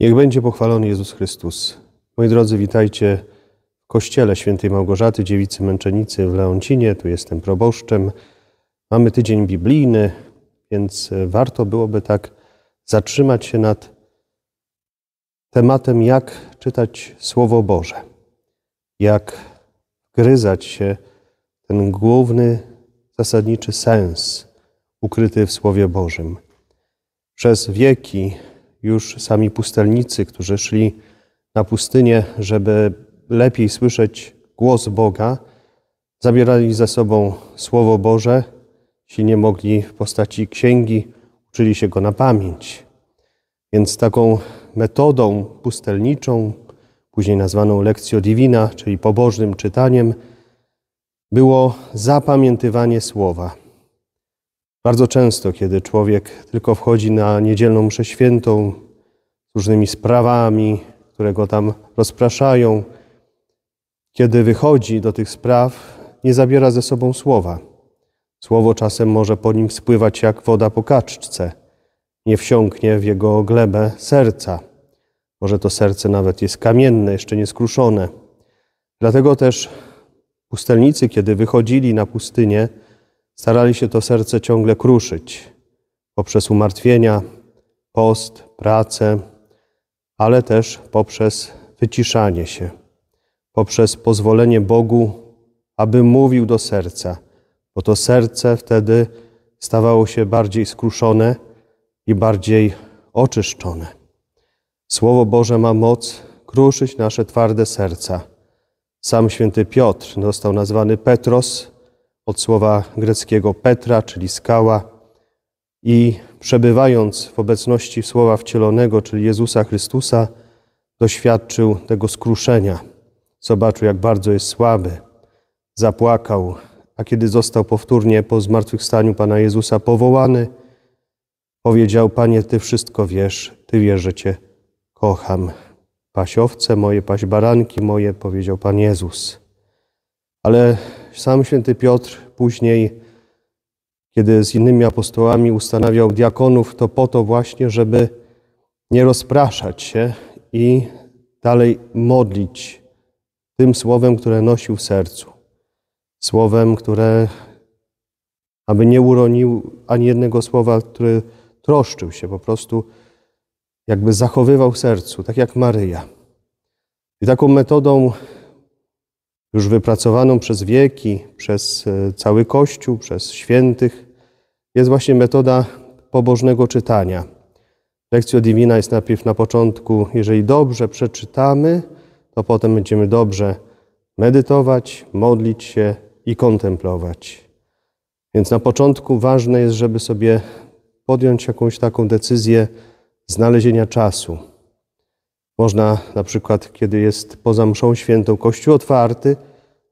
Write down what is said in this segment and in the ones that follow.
Niech będzie pochwalony Jezus Chrystus. Moi drodzy, witajcie w kościele świętej Małgorzaty, dziewicy męczennicy w Leoncinie. Tu jestem proboszczem. Mamy tydzień biblijny, więc e, warto byłoby tak zatrzymać się nad tematem, jak czytać Słowo Boże, jak gryzać się ten główny, zasadniczy sens ukryty w Słowie Bożym. Przez wieki już sami pustelnicy, którzy szli na pustynię, żeby lepiej słyszeć głos Boga, zabierali ze sobą Słowo Boże, jeśli nie mogli w postaci księgi, uczyli się go na pamięć. Więc taką metodą pustelniczą, później nazwaną lekcją divina, czyli pobożnym czytaniem, było zapamiętywanie słowa. Bardzo często, kiedy człowiek tylko wchodzi na niedzielną mszę świętą z różnymi sprawami, które go tam rozpraszają, kiedy wychodzi do tych spraw, nie zabiera ze sobą słowa. Słowo czasem może po nim spływać jak woda po kaczce, nie wsiąknie w jego glebę serca. Może to serce nawet jest kamienne, jeszcze nie skruszone. Dlatego też pustelnicy, kiedy wychodzili na pustynię, starali się to serce ciągle kruszyć poprzez umartwienia, post, pracę, ale też poprzez wyciszanie się, poprzez pozwolenie Bogu, aby mówił do serca, bo to serce wtedy stawało się bardziej skruszone i bardziej oczyszczone. Słowo Boże ma moc kruszyć nasze twarde serca. Sam święty Piotr został nazwany Petros, od słowa greckiego Petra, czyli skała, i przebywając w obecności Słowa Wcielonego, czyli Jezusa Chrystusa, doświadczył tego skruszenia. Zobaczył, jak bardzo jest słaby. Zapłakał, a kiedy został powtórnie po zmartwychwstaniu Pana Jezusa powołany, powiedział: Panie, Ty wszystko wiesz, Ty wiesz, że Cię kocham. Pasiowce moje, paś baranki moje, powiedział Pan Jezus. Ale sam święty Piotr później, kiedy z innymi apostołami ustanawiał diakonów, to po to właśnie, żeby nie rozpraszać się i dalej modlić tym słowem, które nosił w sercu. Słowem, które aby nie uronił ani jednego słowa, który troszczył się, po prostu jakby zachowywał w sercu, tak jak Maryja. I taką metodą już wypracowaną przez wieki, przez e, cały Kościół, przez świętych, jest właśnie metoda pobożnego czytania. Lekcja Divina jest najpierw na początku, jeżeli dobrze przeczytamy, to potem będziemy dobrze medytować, modlić się i kontemplować. Więc na początku ważne jest, żeby sobie podjąć jakąś taką decyzję znalezienia czasu można na przykład, kiedy jest poza mszą świętą kościół otwarty,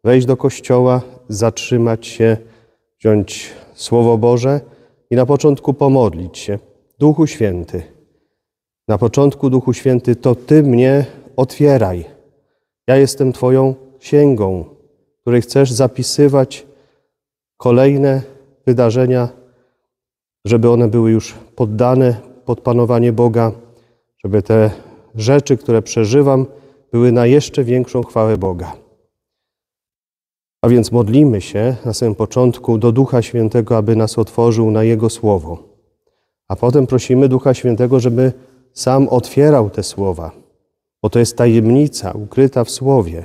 wejść do kościoła, zatrzymać się, wziąć Słowo Boże i na początku pomodlić się. Duchu Święty, na początku Duchu Święty, to Ty mnie otwieraj. Ja jestem Twoją księgą, której chcesz zapisywać kolejne wydarzenia, żeby one były już poddane pod panowanie Boga, żeby te rzeczy, które przeżywam, były na jeszcze większą chwałę Boga. A więc modlimy się na samym początku do Ducha Świętego, aby nas otworzył na Jego Słowo. A potem prosimy Ducha Świętego, żeby sam otwierał te słowa, bo to jest tajemnica ukryta w Słowie.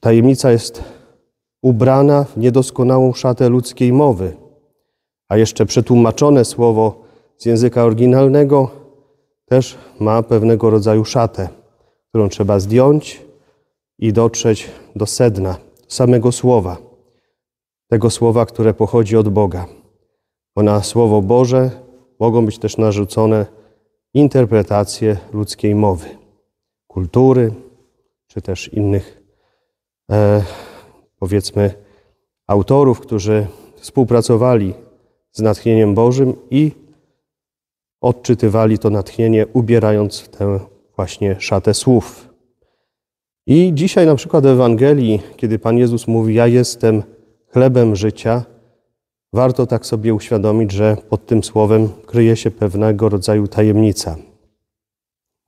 Tajemnica jest ubrana w niedoskonałą szatę ludzkiej mowy, a jeszcze przetłumaczone słowo z języka oryginalnego też ma pewnego rodzaju szatę, którą trzeba zdjąć i dotrzeć do sedna, samego słowa, tego słowa, które pochodzi od Boga. Bo na słowo Boże mogą być też narzucone interpretacje ludzkiej mowy, kultury, czy też innych, e, powiedzmy, autorów, którzy współpracowali z natchnieniem Bożym i odczytywali to natchnienie, ubierając w tę właśnie szatę słów. I dzisiaj na przykład w Ewangelii, kiedy Pan Jezus mówi, ja jestem chlebem życia, warto tak sobie uświadomić, że pod tym słowem kryje się pewnego rodzaju tajemnica.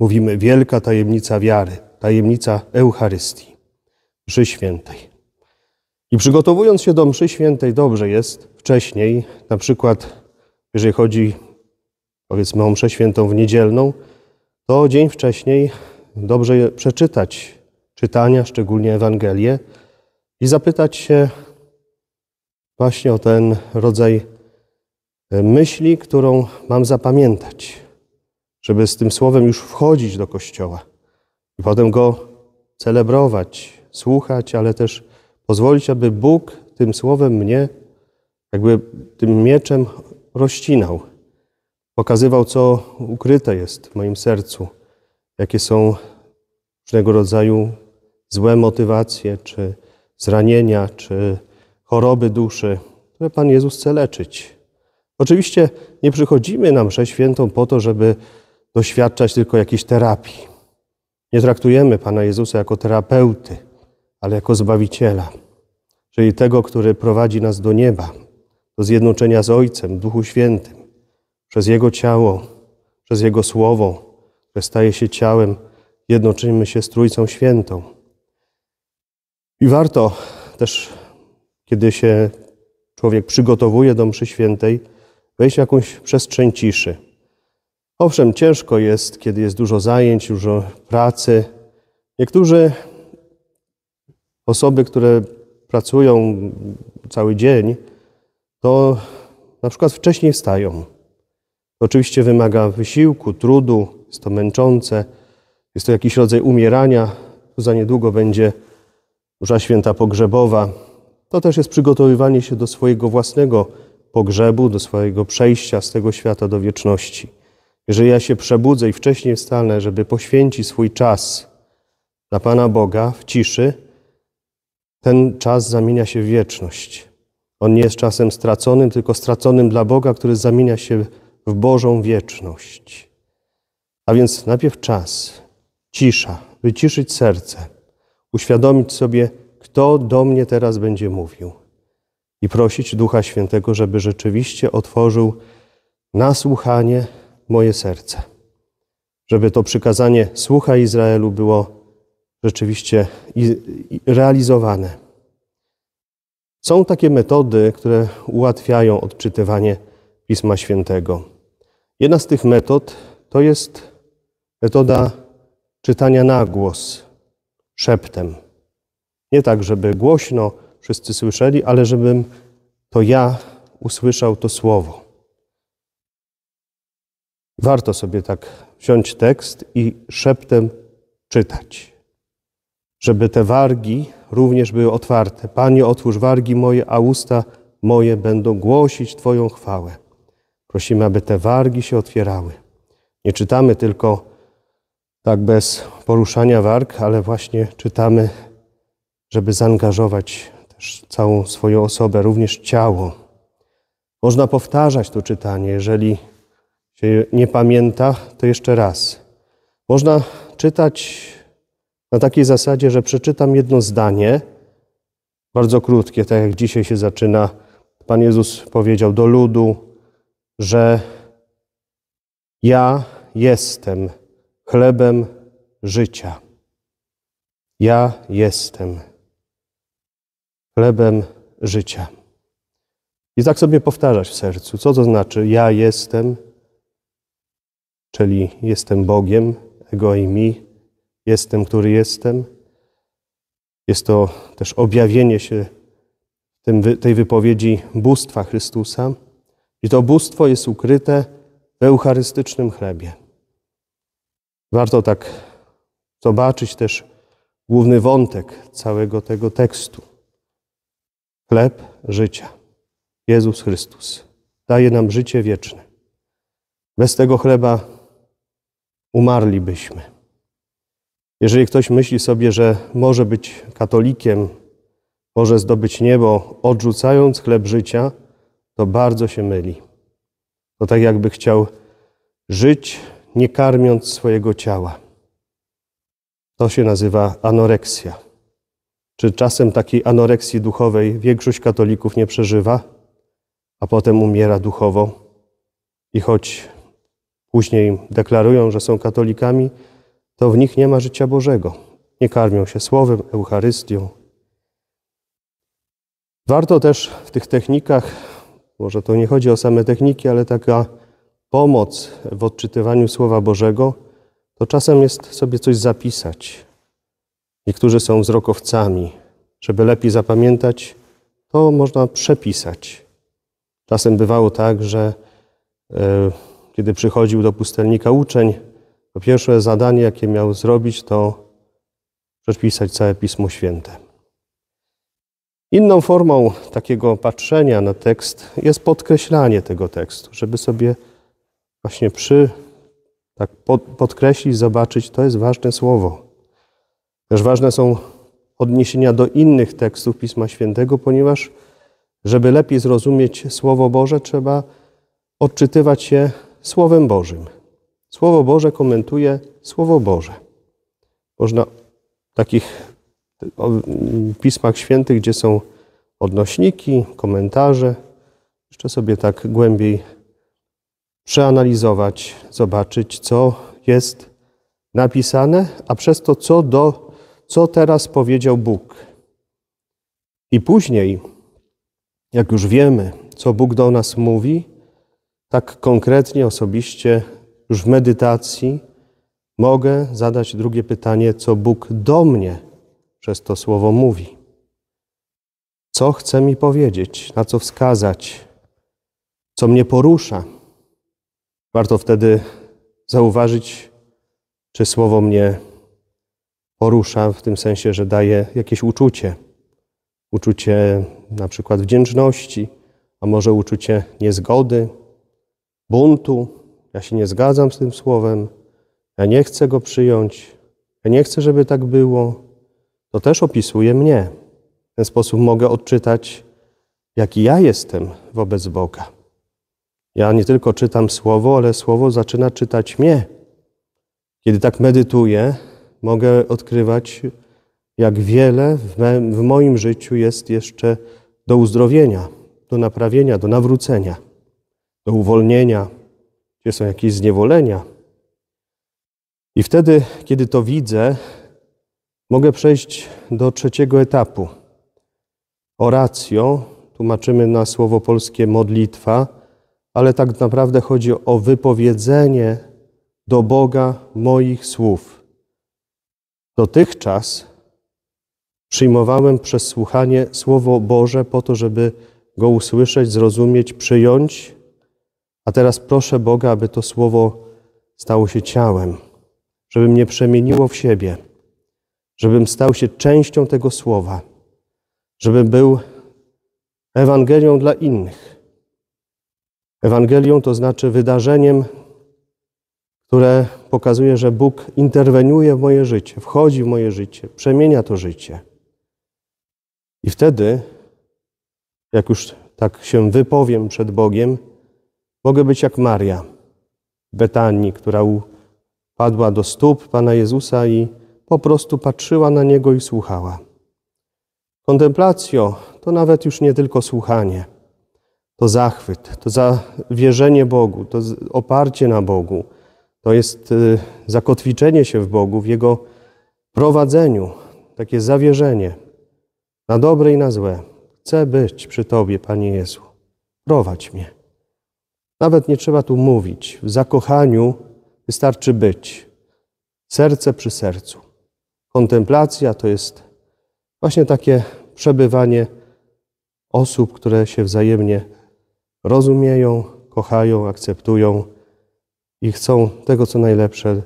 Mówimy wielka tajemnica wiary, tajemnica Eucharystii, mszy świętej. I przygotowując się do mszy świętej dobrze jest wcześniej, na przykład jeżeli chodzi powiedzmy o mszę świętą w niedzielną, to dzień wcześniej dobrze przeczytać czytania, szczególnie Ewangelię i zapytać się właśnie o ten rodzaj e, myśli, którą mam zapamiętać, żeby z tym słowem już wchodzić do kościoła i potem go celebrować, słuchać, ale też pozwolić, aby Bóg tym słowem mnie, jakby tym mieczem rozcinał Pokazywał, co ukryte jest w moim sercu, jakie są różnego rodzaju złe motywacje, czy zranienia, czy choroby duszy, które Pan Jezus chce leczyć. Oczywiście nie przychodzimy na mszę świętą po to, żeby doświadczać tylko jakiejś terapii. Nie traktujemy Pana Jezusa jako terapeuty, ale jako Zbawiciela, czyli tego, który prowadzi nas do nieba, do zjednoczenia z Ojcem, Duchu Świętym przez Jego ciało, przez Jego słowo, które staje się ciałem, jednoczymy się z Trójcą Świętą. I warto też, kiedy się człowiek przygotowuje do mszy świętej, wejść w jakąś przestrzeń ciszy. Owszem, ciężko jest, kiedy jest dużo zajęć, dużo pracy. Niektórzy osoby, które pracują cały dzień, to na przykład wcześniej wstają. To oczywiście wymaga wysiłku, trudu, jest to męczące, jest to jakiś rodzaj umierania. Tu za niedługo będzie duża święta pogrzebowa. To też jest przygotowywanie się do swojego własnego pogrzebu, do swojego przejścia z tego świata do wieczności. Jeżeli ja się przebudzę i wcześniej wstanę, żeby poświęcić swój czas dla Pana Boga w ciszy, ten czas zamienia się w wieczność. On nie jest czasem straconym, tylko straconym dla Boga, który zamienia się w Bożą wieczność. A więc najpierw czas, cisza, wyciszyć serce, uświadomić sobie, kto do mnie teraz będzie mówił i prosić Ducha Świętego, żeby rzeczywiście otworzył na słuchanie moje serce. Żeby to przykazanie słucha Izraelu było rzeczywiście realizowane. Są takie metody, które ułatwiają odczytywanie Pisma Świętego. Jedna z tych metod to jest metoda czytania na głos, szeptem. Nie tak, żeby głośno wszyscy słyszeli, ale żebym to ja usłyszał to słowo. Warto sobie tak wziąć tekst i szeptem czytać, żeby te wargi również były otwarte. Panie, otwórz wargi moje, a usta moje będą głosić Twoją chwałę. Prosimy, aby te wargi się otwierały. Nie czytamy tylko tak bez poruszania warg, ale właśnie czytamy, żeby zaangażować też całą swoją osobę, również ciało. Można powtarzać to czytanie, jeżeli się nie pamięta, to jeszcze raz. Można czytać na takiej zasadzie, że przeczytam jedno zdanie, bardzo krótkie, tak jak dzisiaj się zaczyna. Pan Jezus powiedział do ludu, że ja jestem chlebem życia. Ja jestem chlebem życia. I tak sobie powtarzać w sercu, co to znaczy ja jestem, czyli jestem Bogiem, ego i mi, jestem, który jestem. Jest to też objawienie się tym, tej wypowiedzi bóstwa Chrystusa. I to bóstwo jest ukryte w eucharystycznym chlebie. Warto tak zobaczyć też główny wątek całego tego tekstu. Chleb życia. Jezus Chrystus daje nam życie wieczne. Bez tego chleba umarlibyśmy. Jeżeli ktoś myśli sobie, że może być katolikiem, może zdobyć niebo, odrzucając chleb życia, to bardzo się myli. To tak jakby chciał żyć, nie karmiąc swojego ciała. To się nazywa anoreksja. Czy czasem takiej anoreksji duchowej większość katolików nie przeżywa, a potem umiera duchowo? I choć później deklarują, że są katolikami, to w nich nie ma życia Bożego. Nie karmią się słowem, Eucharystią. Warto też w tych technikach może to nie chodzi o same techniki, ale taka pomoc w odczytywaniu Słowa Bożego, to czasem jest sobie coś zapisać. Niektórzy są wzrokowcami. Żeby lepiej zapamiętać, to można przepisać. Czasem bywało tak, że e, kiedy przychodził do pustelnika uczeń, to pierwsze zadanie, jakie miał zrobić, to przepisać całe Pismo Święte. Inną formą takiego patrzenia na tekst jest podkreślanie tego tekstu, żeby sobie właśnie przy, tak pod, podkreślić, zobaczyć, to jest ważne słowo. Też ważne są odniesienia do innych tekstów Pisma Świętego, ponieważ, żeby lepiej zrozumieć Słowo Boże, trzeba odczytywać się Słowem Bożym. Słowo Boże komentuje Słowo Boże. Można takich Pismach Świętych, gdzie są odnośniki, komentarze. Jeszcze sobie tak głębiej przeanalizować, zobaczyć, co jest napisane, a przez to, co, do, co teraz powiedział Bóg. I później, jak już wiemy, co Bóg do nas mówi, tak konkretnie, osobiście, już w medytacji, mogę zadać drugie pytanie, co Bóg do mnie przez to słowo mówi. Co chce mi powiedzieć, na co wskazać, co mnie porusza. Warto wtedy zauważyć, czy słowo mnie porusza w tym sensie, że daje jakieś uczucie. Uczucie na przykład wdzięczności, a może uczucie niezgody, buntu. Ja się nie zgadzam z tym słowem, ja nie chcę go przyjąć, ja nie chcę, żeby tak było to też opisuje mnie. W ten sposób mogę odczytać, jaki ja jestem wobec Boga. Ja nie tylko czytam słowo, ale słowo zaczyna czytać mnie. Kiedy tak medytuję, mogę odkrywać, jak wiele w, moim życiu jest jeszcze do uzdrowienia, do naprawienia, do nawrócenia, do uwolnienia, gdzie są jakieś zniewolenia. I wtedy, kiedy to widzę, mogę przejść do trzeciego etapu. Oracjo, tłumaczymy na słowo polskie modlitwa, ale tak naprawdę chodzi o wypowiedzenie do Boga moich słów. Dotychczas przyjmowałem przez słuchanie Słowo Boże po to, żeby go usłyszeć, zrozumieć, przyjąć, a teraz proszę Boga, aby to Słowo stało się ciałem, żeby mnie przemieniło w siebie żebym stał się częścią tego słowa, żebym był Ewangelią dla innych. Ewangelią to znaczy wydarzeniem, które pokazuje, że Bóg interweniuje w moje życie, wchodzi w moje życie, przemienia to życie. I wtedy, jak już tak się wypowiem przed Bogiem, mogę być jak Maria w Betanii, która upadła do stóp Pana Jezusa i po prostu patrzyła na niego i słuchała. Kontemplacja to nawet już nie tylko słuchanie, to zachwyt, to zawierzenie Bogu, to oparcie na Bogu, to jest y, zakotwiczenie się w Bogu, w Jego prowadzeniu, takie zawierzenie na dobre i na złe. Chcę być przy Tobie, Panie Jezu. Prowadź mnie. Nawet nie trzeba tu mówić. W zakochaniu wystarczy być. Serce przy sercu. Kontemplacja to jest właśnie takie przebywanie osób, które się wzajemnie rozumieją, kochają, akceptują i chcą tego, co najlepsze,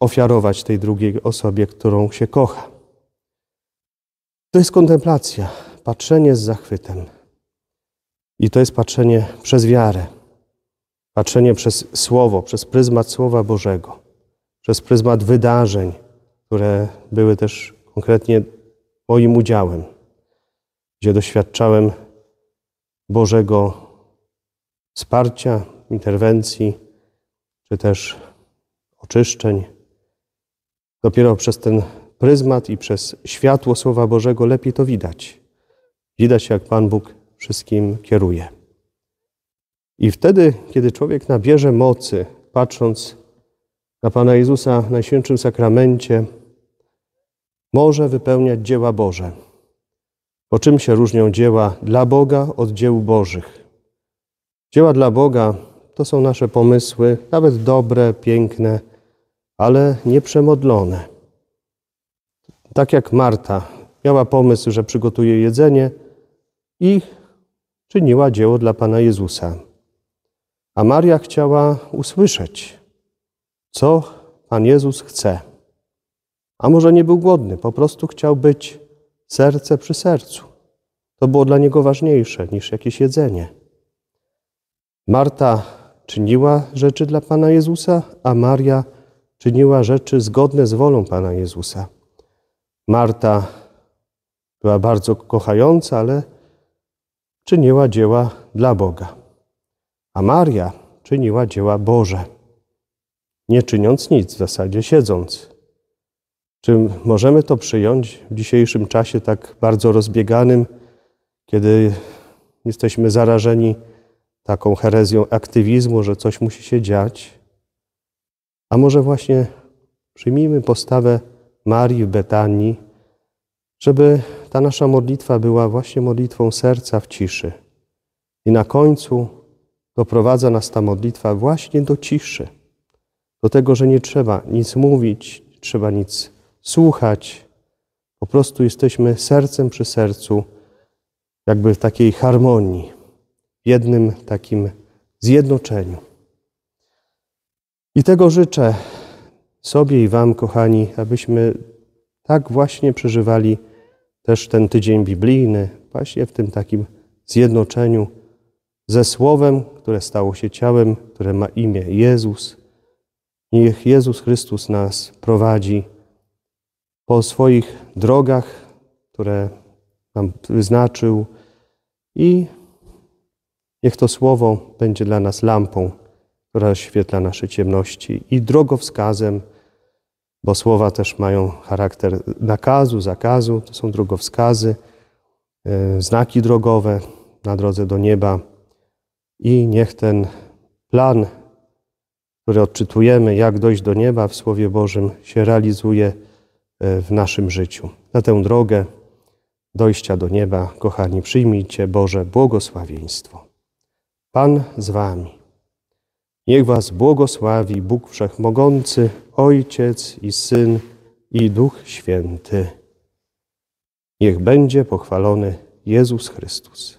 ofiarować tej drugiej osobie, którą się kocha. To jest kontemplacja, patrzenie z zachwytem. I to jest patrzenie przez wiarę, patrzenie przez Słowo, przez pryzmat Słowa Bożego, przez pryzmat wydarzeń które były też konkretnie moim udziałem, gdzie doświadczałem Bożego wsparcia, interwencji, czy też oczyszczeń. Dopiero przez ten pryzmat i przez światło Słowa Bożego lepiej to widać. Widać, jak Pan Bóg wszystkim kieruje. I wtedy, kiedy człowiek nabierze mocy, patrząc na Pana Jezusa w Najświętszym Sakramencie, może wypełniać dzieła Boże. Po czym się różnią dzieła dla Boga od dzieł Bożych? Dzieła dla Boga to są nasze pomysły, nawet dobre, piękne, ale nieprzemodlone. Tak jak Marta miała pomysł, że przygotuje jedzenie i czyniła dzieło dla Pana Jezusa. A Maria chciała usłyszeć, co Pan Jezus chce. A może nie był głodny, po prostu chciał być serce przy sercu. To było dla niego ważniejsze niż jakieś jedzenie. Marta czyniła rzeczy dla Pana Jezusa, a Maria czyniła rzeczy zgodne z wolą Pana Jezusa. Marta była bardzo kochająca, ale czyniła dzieła dla Boga. A Maria czyniła dzieła Boże, nie czyniąc nic, w zasadzie siedząc czy możemy to przyjąć w dzisiejszym czasie tak bardzo rozbieganym, kiedy jesteśmy zarażeni taką herezją aktywizmu, że coś musi się dziać? A może właśnie przyjmijmy postawę Marii w Betanii, żeby ta nasza modlitwa była właśnie modlitwą serca w ciszy. I na końcu doprowadza nas ta modlitwa właśnie do ciszy, do tego, że nie trzeba nic mówić, nie trzeba nic słuchać. Po prostu jesteśmy sercem przy sercu, jakby w takiej harmonii, w jednym takim zjednoczeniu. I tego życzę sobie i Wam, kochani, abyśmy tak właśnie przeżywali też ten tydzień biblijny, właśnie w tym takim zjednoczeniu ze Słowem, które stało się ciałem, które ma imię Jezus. Niech Jezus Chrystus nas prowadzi po swoich drogach, które nam wyznaczył i niech to słowo będzie dla nas lampą, która oświetla nasze ciemności i drogowskazem, bo słowa też mają charakter nakazu, zakazu, to są drogowskazy, e, znaki drogowe na drodze do nieba i niech ten plan, który odczytujemy, jak dojść do nieba w Słowie Bożym, się realizuje w naszym życiu. Na tę drogę dojścia do nieba, kochani, przyjmijcie Boże błogosławieństwo. Pan z Wami. Niech Was błogosławi Bóg Wszechmogący, Ojciec i Syn i Duch Święty. Niech będzie pochwalony Jezus Chrystus.